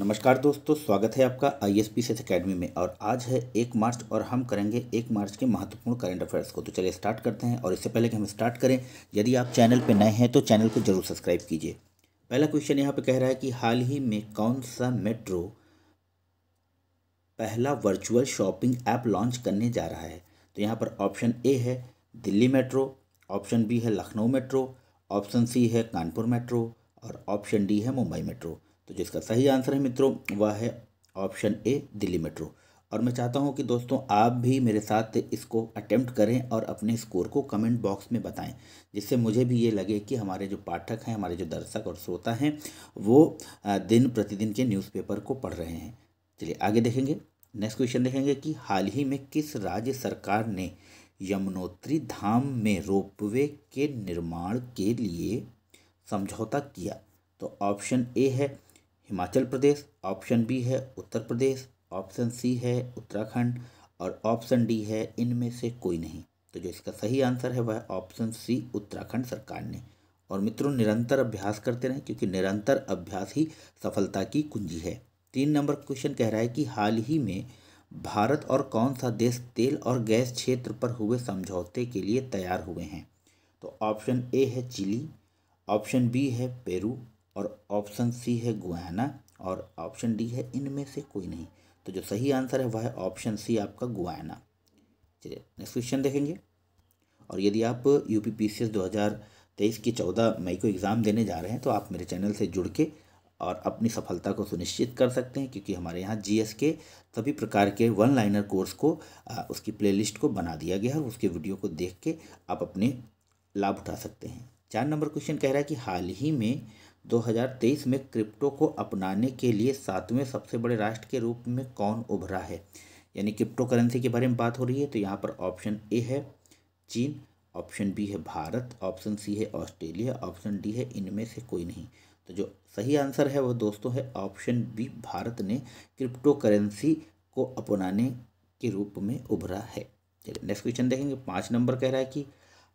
नमस्कार दोस्तों स्वागत है आपका आई एस पी सेस अकेडमी में और आज है एक मार्च और हम करेंगे एक मार्च के महत्वपूर्ण करंट अफेयर्स को तो चलिए स्टार्ट करते हैं और इससे पहले कि हम स्टार्ट करें यदि आप चैनल पर नए हैं तो चैनल को जरूर सब्सक्राइब कीजिए पहला क्वेश्चन यहाँ पर कह रहा है कि हाल ही में कौन सा मेट्रो पहला वर्चुअल शॉपिंग ऐप लॉन्च करने जा रहा है तो यहाँ पर ऑप्शन ए है दिल्ली मेट्रो ऑप्शन बी है लखनऊ मेट्रो ऑप्शन सी है कानपुर मेट्रो और ऑप्शन डी है मुंबई मेट्रो तो जिसका सही आंसर है मित्रों वह है ऑप्शन ए दिल्ली मेट्रो और मैं चाहता हूं कि दोस्तों आप भी मेरे साथ इसको अटेम्प्ट करें और अपने स्कोर को कमेंट बॉक्स में बताएं जिससे मुझे भी ये लगे कि हमारे जो पाठक हैं हमारे जो दर्शक और श्रोता हैं वो दिन प्रतिदिन के न्यूज़पेपर को पढ़ रहे हैं चलिए आगे देखेंगे नेक्स्ट क्वेश्चन देखेंगे कि हाल ही में किस राज्य सरकार ने यमुनोत्री धाम में रोपवे के निर्माण के लिए समझौता किया तो ऑप्शन ए है हिमाचल प्रदेश ऑप्शन बी है उत्तर प्रदेश ऑप्शन सी है उत्तराखंड और ऑप्शन डी है इनमें से कोई नहीं तो जो इसका सही आंसर है वह ऑप्शन सी उत्तराखंड सरकार ने और मित्रों निरंतर अभ्यास करते रहें क्योंकि निरंतर अभ्यास ही सफलता की कुंजी है तीन नंबर क्वेश्चन कह रहा है कि हाल ही में भारत और कौन सा देश तेल और गैस क्षेत्र पर हुए समझौते के लिए तैयार हुए हैं तो ऑप्शन ए है चिली ऑप्शन बी है पेरू और ऑप्शन सी है गुआना और ऑप्शन डी है इनमें से कोई नहीं तो जो सही आंसर है वह है ऑप्शन सी आपका गुआना चलिए नेक्स्ट क्वेश्चन देखेंगे और यदि आप U P P C S दो हज़ार तेईस की चौदह मई को एग्ज़ाम देने जा रहे हैं तो आप मेरे चैनल से जुड़ के और अपनी सफलता को सुनिश्चित कर सकते हैं क्योंकि हमारे यहाँ जी एस के सभी प्रकार के वन लाइनर कोर्स को उसकी प्लेलिस्ट को बना दिया गया है और उसके वीडियो को देख के आप अपने लाभ उठा सकते हैं चार नंबर क्वेश्चन कह रहा है कि हाल ही में 2023 में क्रिप्टो को अपनाने के लिए सातवें सबसे बड़े राष्ट्र के रूप में कौन उभरा है यानी क्रिप्टो करेंसी के बारे में बात हो रही है तो यहाँ पर ऑप्शन ए है चीन ऑप्शन बी है भारत ऑप्शन सी है ऑस्ट्रेलिया ऑप्शन डी है इनमें से कोई नहीं तो जो सही आंसर है वो दोस्तों है ऑप्शन बी भारत ने क्रिप्टो करेंसी को अपनाने के रूप में उभरा है चलिए नेक्स्ट क्वेश्चन देखेंगे पाँच नंबर कह रहा है कि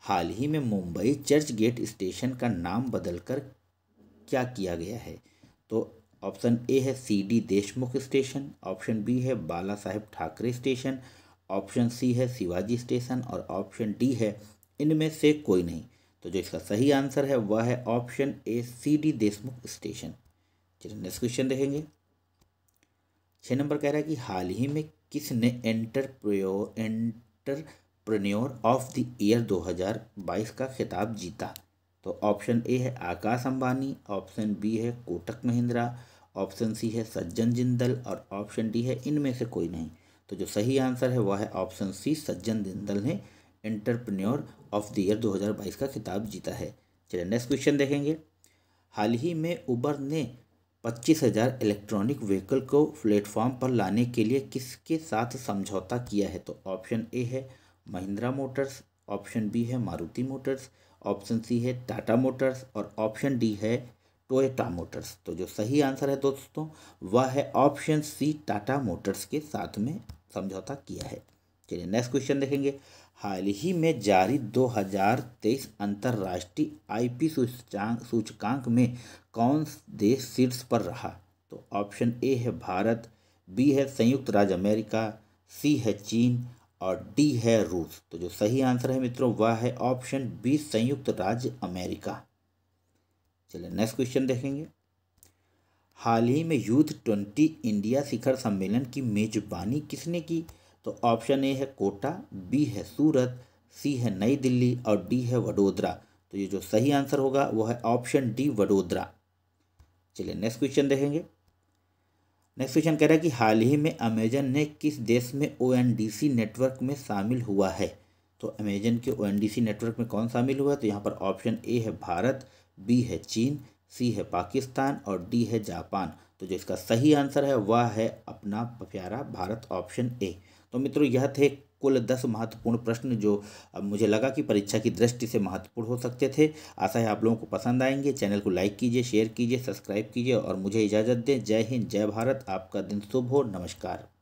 हाल ही में मुंबई चर्च गेट स्टेशन का नाम बदलकर क्या किया गया है तो ऑप्शन ए है C D Deshmukh station option B है Bala Saheb Thackeray station option C है शिवाजी स्टेशन और ऑप्शन डी है इनमें से कोई नहीं तो जो इसका सही आंसर है वह है option A C D Deshmukh station चलिए नेक्स्ट क्वेश्चन देखेंगे छः नंबर कह रहा है कि हाल ही में किसने entrepreneur entrepreneur of the year 2022 का खिताब जीता तो ऑप्शन ए है आकाश अंबानी ऑप्शन बी है कोटक महिंद्रा ऑप्शन सी है सज्जन जिंदल और ऑप्शन डी है इनमें से कोई नहीं तो जो सही आंसर है वह है ऑप्शन सी सज्जन जिंदल ने एंटरप्रेन्योर ऑफ द ईयर 2022 का खिताब जीता है चलिए नेक्स्ट क्वेश्चन देखेंगे हाल ही में उबर ने पच्चीस हज़ार इलेक्ट्रॉनिक व्हीकल को प्लेटफॉर्म पर लाने के लिए किसके साथ समझौता किया है तो ऑप्शन ए है महिंद्रा मोटर्स ऑप्शन बी है मारुति मोटर्स ऑप्शन सी है टाटा मोटर्स और ऑप्शन डी है टोयटा मोटर्स तो जो सही आंसर है दोस्तों वह है ऑप्शन सी टाटा मोटर्स के साथ में समझौता किया है चलिए नेक्स्ट क्वेश्चन देखेंगे हाल ही में जारी 2023 अंतर्राष्ट्रीय आई पी सूचकांक में कौन देश शीर्ष पर रहा तो ऑप्शन ए है भारत बी है संयुक्त राज्य अमेरिका सी है चीन और डी है रूस तो जो सही आंसर है मित्रों वह है ऑप्शन बी संयुक्त राज्य अमेरिका चलिए नेक्स्ट क्वेश्चन देखेंगे हाल ही में यूथ ट्वेंटी इंडिया शिखर सम्मेलन की मेजबानी किसने की तो ऑप्शन ए है कोटा बी है सूरत सी है नई दिल्ली और डी है वडोदरा तो ये जो सही आंसर होगा वो है ऑप्शन डी वडोदरा चलिए नेक्स्ट क्वेश्चन देखेंगे नेक्स्ट क्वेश्चन कह रहा है कि हाल ही में अमेजन ने किस देश में ओ नेटवर्क में शामिल हुआ है तो अमेजन के ओ नेटवर्क में कौन शामिल हुआ है तो यहाँ पर ऑप्शन ए है भारत बी है चीन सी है पाकिस्तान और डी है जापान तो जो इसका सही आंसर है वह है अपना प्यारा भारत ऑप्शन ए तो मित्रों यह थे कुल दस महत्वपूर्ण प्रश्न जो मुझे लगा कि परीक्षा की दृष्टि से महत्वपूर्ण हो सकते थे आशा है आप लोगों को पसंद आएंगे चैनल को लाइक कीजिए शेयर कीजिए सब्सक्राइब कीजिए और मुझे इजाज़त दें जय हिंद जय भारत आपका दिन शुभ हो नमस्कार